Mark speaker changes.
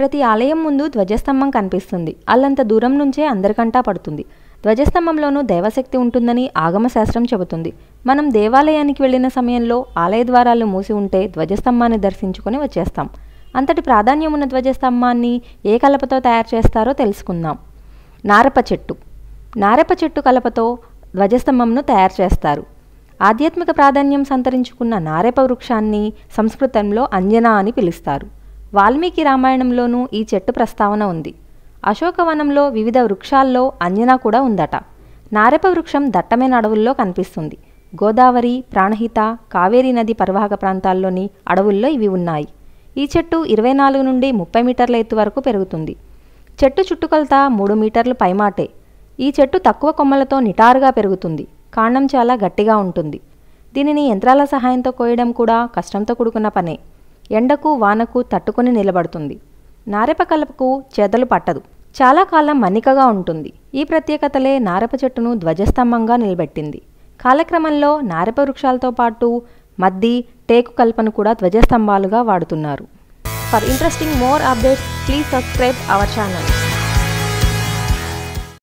Speaker 1: ప్రతి ఆలయం ముందు ధ్వజస్తంభం కనిపిస్తుంది అల్లంత దూరం నుంచే అందరికంటా పడుతుంది ధ్వజస్తంభంలోనూ దైవశక్తి ఉంటుందని ఆగమశాస్త్రం చెబుతుంది మనం దేవాలయానికి వెళ్ళిన సమయంలో ఆలయ ద్వారాలు మూసి ఉంటే ధ్వజస్తంభాన్ని దర్శించుకొని వచ్చేస్తాం అంతటి ప్రాధాన్యం ఉన్న ధ్వజస్తంభాన్ని ఏ కలపతో తయారు చేస్తారో తెలుసుకుందాం నారప చెట్టు నారప చెట్టు కలపతో ధ్వజస్తంభంను తయారు చేస్తారు ఆధ్యాత్మిక ప్రాధాన్యం సంతరించుకున్న నారప వృక్షాన్ని సంస్కృతంలో అంజనా అని పిలుస్తారు వాల్మీకి రామాయణంలోనూ ఈ చెట్టు ప్రస్తావన ఉంది అశోకవనంలో వివిధ వృక్షాల్లో అంజనా కూడా ఉందట నారెప వృక్షం దట్టమైన అడవుల్లో కనిపిస్తుంది గోదావరి ప్రాణహిత కావేరీ నది పరివాహక ప్రాంతాల్లోని అడవుల్లో ఇవి ఉన్నాయి ఈ చెట్టు ఇరవై నాలుగు నుండి ముప్పై మీటర్ల ఎత్తు వరకు పెరుగుతుంది చెట్టు చుట్టుకొలత మూడు మీటర్లు పైమాటే ఈ చెట్టు తక్కువ కొమ్మలతో నిటారుగా పెరుగుతుంది కాండం చాలా గట్టిగా ఉంటుంది దీనిని యంత్రాల సహాయంతో కోయడం కూడా కష్టంతో కూడుకున్న పనే ఎండకు వానకు తట్టుకొని నిలబడుతుంది నారప కలపకు చేదలు పట్టదు చాలా కాలం మన్నికగా ఉంటుంది ఈ ప్రత్యేకతలే నారప చెట్టును ధ్వజస్తంభంగా నిలబెట్టింది కాలక్రమంలో నారప వృక్షాలతో పాటు మద్ది టేకు కల్పను కూడా ధ్వజస్తంభాలుగా వాడుతున్నారు for interesting more updates please subscribe our channel